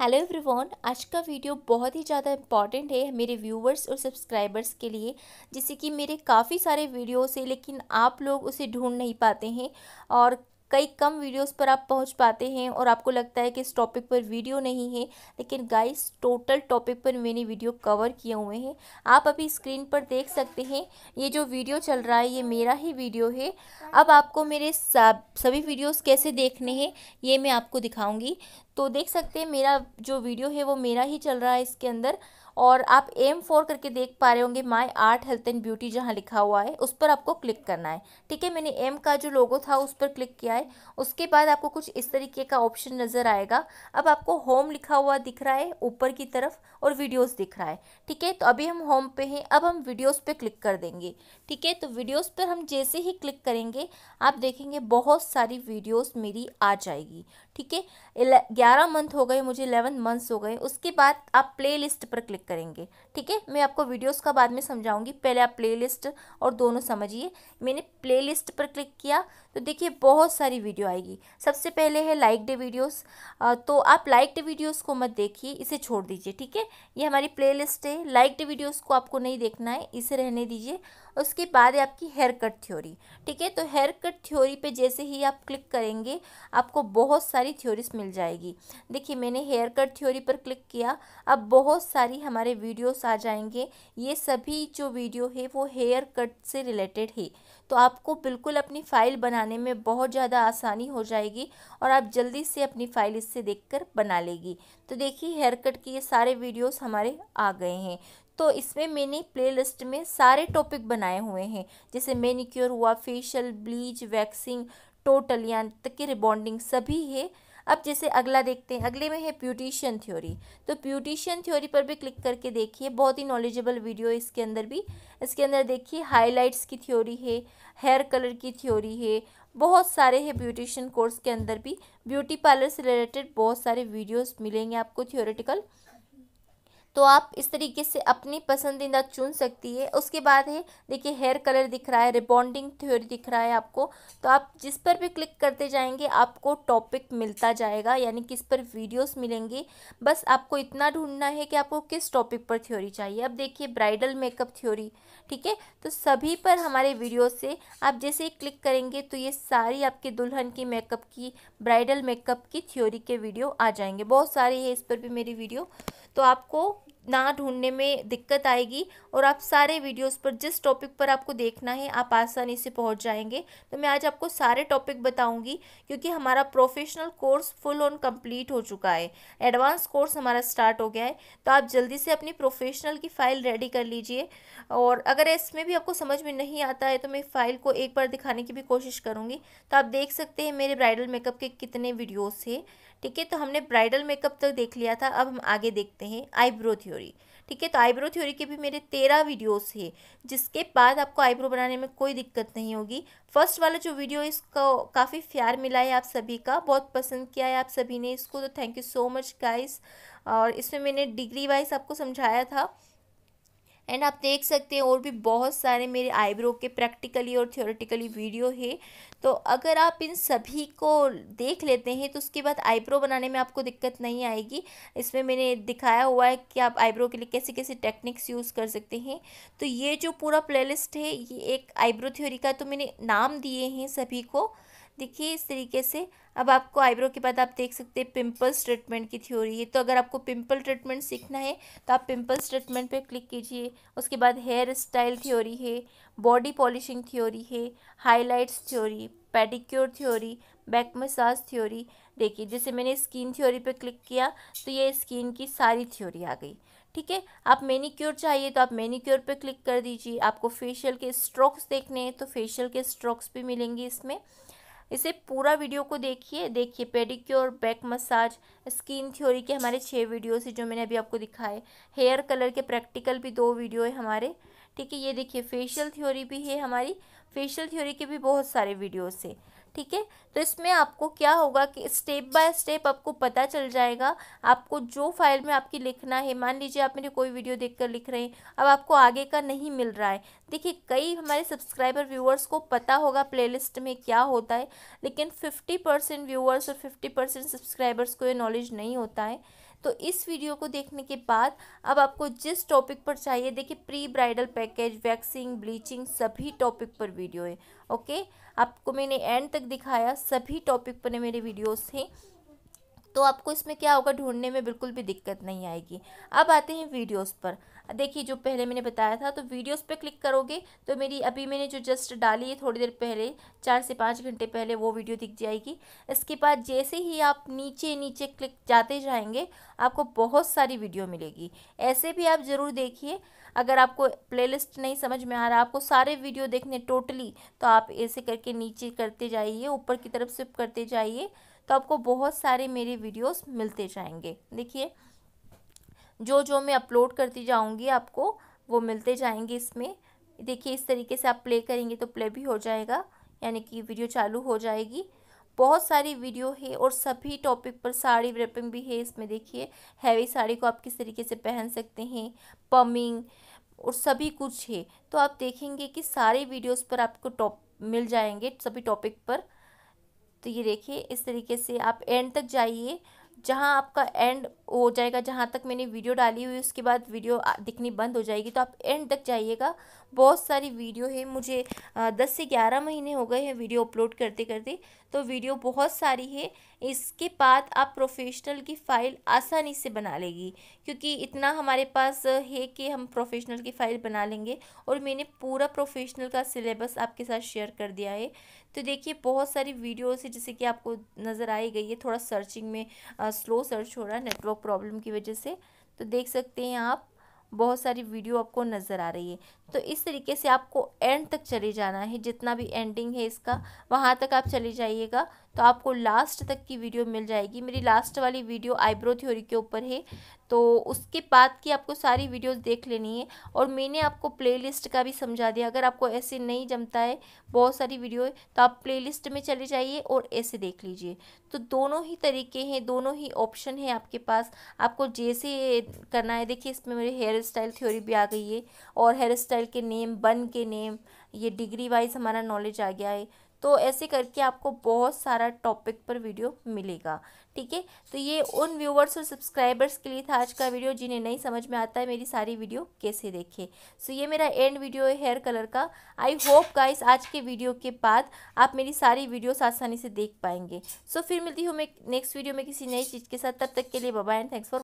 hello everyone आज का video बहुत ही ज़्यादा इम्पॉर्टेंट है मेरे व्यूवर्स और सब्सक्राइबर्स के लिए जैसे कि मेरे काफ़ी सारे वीडियोस है लेकिन आप लोग उसे ढूंढ नहीं पाते हैं और कई कम वीडियोस पर आप पहुंच पाते हैं और आपको लगता है कि इस टॉपिक पर वीडियो नहीं है लेकिन गाइस टोटल टॉपिक पर मैंने वीडियो कवर किए हुए हैं आप अभी स्क्रीन पर देख सकते हैं ये जो वीडियो चल रहा है ये मेरा ही वीडियो है अब आपको मेरे सभी वीडियोस कैसे देखने हैं ये मैं आपको दिखाऊंगी तो देख सकते हैं मेरा जो वीडियो है वो मेरा ही चल रहा है इसके अंदर और आप एम फोर करके देख पा रहे होंगे my art health and beauty जहाँ लिखा हुआ है उस पर आपको क्लिक करना है ठीक है मैंने एम का जो लोगो था उस पर क्लिक किया है उसके बाद आपको कुछ इस तरीके का ऑप्शन नज़र आएगा अब आपको होम लिखा हुआ दिख रहा है ऊपर की तरफ और वीडियोज़ दिख रहा है ठीक है तो अभी हम होम पे हैं अब हम वीडियोज़ पर क्लिक कर देंगे ठीक है तो वीडियोज़ पर हम जैसे ही क्लिक करेंगे आप देखेंगे बहुत सारी वीडियोज़ मेरी आ जाएगी ठीक है ग्यारह मंथ हो गए मुझे इलेवन मंथ्स हो गए उसके बाद आप प्ले लिस्ट पर क्लिक करेंगे ठीक है मैं आपको वीडियोस का बाद में समझाऊंगी पहले आप प्ले लिस्ट और दोनों समझिए मैंने प्ले लिस्ट पर क्लिक किया तो देखिए बहुत सारी वीडियो आएगी सबसे पहले है लाइक डे वीडियोस तो आप लाइक डे वीडियोस को मत देखिए इसे छोड़ दीजिए ठीक है ये हमारी प्ले लिस्ट है लाइक डे वीडियोज़ को आपको नहीं देखना है इसे रहने दीजिए उसके बाद है आपकी हेयर कट थ्योरी ठीक है तो हेयर कट थ्योरी पे जैसे ही आप क्लिक करेंगे आपको बहुत सारी थ्योरीज मिल जाएगी देखिए मैंने हेयर कट थ्योरी पर क्लिक किया अब बहुत सारी हमारे वीडियोस आ जाएंगे ये सभी जो वीडियो है वो हेयर कट से रिलेटेड है तो आपको बिल्कुल अपनी फ़ाइल बनाने में बहुत ज़्यादा आसानी हो जाएगी और आप जल्दी से अपनी फ़ाइल इससे देखकर बना लेगी तो देखिए हेयर कट के ये सारे वीडियोस हमारे आ गए हैं तो इसमें मैंने प्लेलिस्ट में सारे टॉपिक बनाए हुए हैं जैसे मैनिक्योर हुआ फेशियल ब्लीच वैक्सिंग टोटल या तक कि रिबॉन्डिंग सभी है अब जैसे अगला देखते हैं अगले में है प्यूटिशियन थ्योरी तो प्यूटिशियन थ्योरी पर भी क्लिक करके देखिए बहुत ही नॉलेजेबल वीडियो है इसके अंदर भी इसके अंदर देखिए हाइलाइट्स की थ्योरी है हेयर कलर की थ्योरी है बहुत सारे हैं ब्यूटिशियन कोर्स के अंदर भी ब्यूटी पार्लर से रिलेटेड बहुत सारे वीडियोस मिलेंगे आपको थियोरेटिकल तो आप इस तरीके से अपनी पसंदीदा चुन सकती है उसके बाद है देखिए हेयर कलर दिख रहा है रिबॉन्डिंग थ्योरी दिख रहा है आपको तो आप जिस पर भी क्लिक करते जाएंगे आपको टॉपिक मिलता जाएगा यानी किस पर वीडियोस मिलेंगे बस आपको इतना ढूंढना है कि आपको किस टॉपिक पर थ्योरी चाहिए अब देखिए ब्राइडल मेकअप थ्योरी ठीक है तो सभी पर हमारे वीडियो से आप जैसे ही क्लिक करेंगे तो ये सारी आपके दुल्हन की मेकअप की ब्राइडल मेकअप की थ्योरी के वीडियो आ जाएंगे बहुत सारे है इस पर भी मेरी वीडियो तो आपको ना ढूंढने में दिक्कत आएगी और आप सारे वीडियोस पर जिस टॉपिक पर आपको देखना है आप आसानी से पहुंच जाएंगे तो मैं आज आपको सारे टॉपिक बताऊंगी क्योंकि हमारा professional course full on complete हो चुका है एडवांस कोर्स हमारा स्टार्ट हो गया है तो आप जल्दी से अपनी प्रोफेशनल की फ़ाइल रेडी कर लीजिए और अगर इसमें भी आपको समझ में नहीं आता है तो मैं फ़ाइल को एक बार दिखाने की भी कोशिश करूँगी तो आप देख सकते हैं मेरे ब्राइडल मेकअप के कितने वीडियोज़ हैं ठीक है तो हमने ब्राइडल मेकअप तक देख लिया था अब हम आगे देखते हैं आईब्रो थी थ्योरी ठीक है तो आईब्रो थ्योरी के भी मेरे तेरह वीडियोस है जिसके बाद आपको आईब्रो बनाने में कोई दिक्कत नहीं होगी फर्स्ट वाला जो वीडियो है इसको काफ़ी प्यार मिला है आप सभी का बहुत पसंद किया है आप सभी ने इसको तो thank you so much guys और इसमें मैंने डिग्री वाइज आपको समझाया था एंड आप देख सकते हैं और भी बहुत सारे मेरे आईब्रो के प्रैक्टिकली और थियोरेटिकली वीडियो है तो अगर आप इन सभी को देख लेते हैं तो उसके बाद आईब्रो बनाने में आपको दिक्कत नहीं आएगी इसमें मैंने दिखाया हुआ है कि आप आईब्रो के लिए कैसे कैसे टेक्निक्स यूज़ कर सकते हैं तो ये जो पूरा प्लेलिस्ट है ये एक आईब्रो थ्योरी का तो मैंने नाम दिए हैं सभी को देखिए इस तरीके से अब आपको आईब्रो के बाद आप देख सकते हैं पिम्पल्स ट्रीटमेंट की थ्योरी है तो अगर आपको पिम्पल ट्रीटमेंट सीखना है तो आप पिम्पल्स ट्रीटमेंट पे क्लिक कीजिए उसके बाद हेयर स्टाइल थ्योरी है बॉडी पॉलिशिंग थ्योरी है highlights theory pedicure theory back massage theory देखिए जैसे मैंने स्किन थ्योरी पर क्लिक किया तो ये स्किन की सारी थ्योरी आ गई ठीक है आप मैनिक्योर चाहिए तो आप मैनिक्योर पर क्लिक कर दीजिए आपको फेशियल के स्ट्रोक्स देखने हैं तो फेशियल के स्ट्रोक्स भी मिलेंगे इसमें इसे पूरा वीडियो को देखिए देखिए pedicure back massage skin theory के हमारे छः वीडियोस हैं जो मैंने अभी आपको दिखाए हेयर कलर के प्रैक्टिकल भी दो वीडियो है हमारे ठीक है ये देखिए फेशियल थ्योरी भी है हमारी फेशियल थ्योरी के भी बहुत सारे वीडियोस है ठीक है तो इसमें आपको क्या होगा कि स्टेप बाय स्टेप आपको पता चल जाएगा आपको जो फाइल में आपकी लिखना है मान लीजिए आप मेरी कोई वीडियो देखकर लिख रहे हैं अब आपको आगे का नहीं मिल रहा है देखिए कई हमारे सब्सक्राइबर व्यूअर्स को पता होगा प्लेलिस्ट में क्या होता है लेकिन फिफ्टी परसेंट व्यूअर्स और फिफ्टी परसेंट सब्सक्राइबर्स को ये नॉलेज नहीं होता है तो इस वीडियो को देखने के बाद अब आपको जिस टॉपिक पर चाहिए देखिए pre bridal package waxing bleaching सभी टॉपिक पर वीडियो है ओके आपको मैंने एंड तक दिखाया सभी टॉपिक पर मेरे वीडियोज़ हैं तो आपको इसमें क्या होगा ढूंढने में बिल्कुल भी दिक्कत नहीं आएगी अब आते हैं वीडियोस पर देखिए जो पहले मैंने बताया था तो वीडियोस पे क्लिक करोगे तो मेरी अभी मैंने जो जस्ट डाली है थोड़ी देर पहले चार से पाँच घंटे पहले वो वीडियो दिख जाएगी इसके बाद जैसे ही आप नीचे नीचे क्लिक जाते जाएंगे आपको बहुत सारी वीडियो मिलेगी ऐसे भी आप ज़रूर देखिए अगर आपको प्लेलिस्ट नहीं समझ में आ रहा आपको सारे वीडियो देखने टोटली तो आप ऐसे करके नीचे करते जाइए ऊपर की तरफ स्विप करते जाइए तो आपको बहुत सारे मेरे वीडियोस मिलते जाएंगे देखिए जो जो मैं अपलोड करती जाऊँगी आपको वो मिलते जाएंगे इसमें देखिए इस तरीके से आप प्ले करेंगे तो प्ले भी हो जाएगा यानी कि वीडियो चालू हो जाएगी बहुत सारी वीडियो है और सभी टॉपिक पर साड़ी रेपिंग भी है इसमें देखिए हैवी साड़ी को आप किस तरीके से पहन सकते हैं पमिंग और सभी कुछ है तो आप देखेंगे कि सारे वीडियोस पर आपको टॉप मिल जाएंगे सभी टॉपिक पर तो ये देखिए इस तरीके से आप एंड तक जाइए जहाँ आपका एंड हो जाएगा जहाँ तक मैंने वीडियो डाली हुई उसके बाद वीडियो दिखनी बंद हो जाएगी तो आप एंड तक जाइएगा बहुत सारी वीडियो है मुझे दस से ग्यारह महीने हो गए हैं वीडियो अपलोड करते करते तो वीडियो बहुत सारी है इसके बाद आप प्रोफेशनल की फ़ाइल आसानी से बना लेगी क्योंकि इतना हमारे पास है कि हम प्रोफेशनल की फ़ाइल बना लेंगे और मैंने पूरा प्रोफेशनल का सिलेबस आपके साथ शेयर कर दिया है तो देखिए बहुत सारी वीडियोस है जैसे कि आपको नज़र आई गई है थोड़ा सर्चिंग में आ, स्लो सर्च हो रहा है नेटवर्क प्रॉब्लम की वजह से तो देख सकते हैं आप बहुत सारी वीडियो आपको नज़र आ रही है तो इस तरीके से आपको एंड तक चले जाना है जितना भी एंडिंग है इसका वहाँ तक आप चले जाइएगा तो आपको लास्ट तक की वीडियो मिल जाएगी मेरी लास्ट वाली वीडियो आईब्रो थ्योरी के ऊपर है तो उसके बाद की आपको सारी वीडियोस देख लेनी है और मैंने आपको प्लेलिस्ट का भी समझा दिया अगर आपको ऐसे नहीं जमता है बहुत सारी वीडियो है तो आप प्लेलिस्ट में चले जाइए और ऐसे देख लीजिए तो दोनों ही तरीके हैं दोनों ही ऑप्शन हैं आपके पास आपको जैसे करना है देखिए इसमें मेरे हेयर स्टाइल थ्योरी भी आ गई है और हेयर स्टाइल के नेम बन के नेम ये डिग्री वाइज हमारा नॉलेज आ गया है तो ऐसे करके आपको बहुत सारा टॉपिक पर वीडियो मिलेगा ठीक है तो ये उन व्यूवर्स और सब्सक्राइबर्स के लिए था आज का वीडियो जिन्हें नहीं समझ में आता है मेरी सारी वीडियो कैसे देखें सो ये मेरा एंड वीडियो है हेयर कलर का आई होप गाइस आज के वीडियो के बाद आप मेरी सारी वीडियोस आसानी से देख पाएंगे सो so, फिर मिलती हूँ मैं नेक्स्ट वीडियो में किसी नई चीज़ के साथ तब तक के लिए बबा एंड थैंक्स फॉर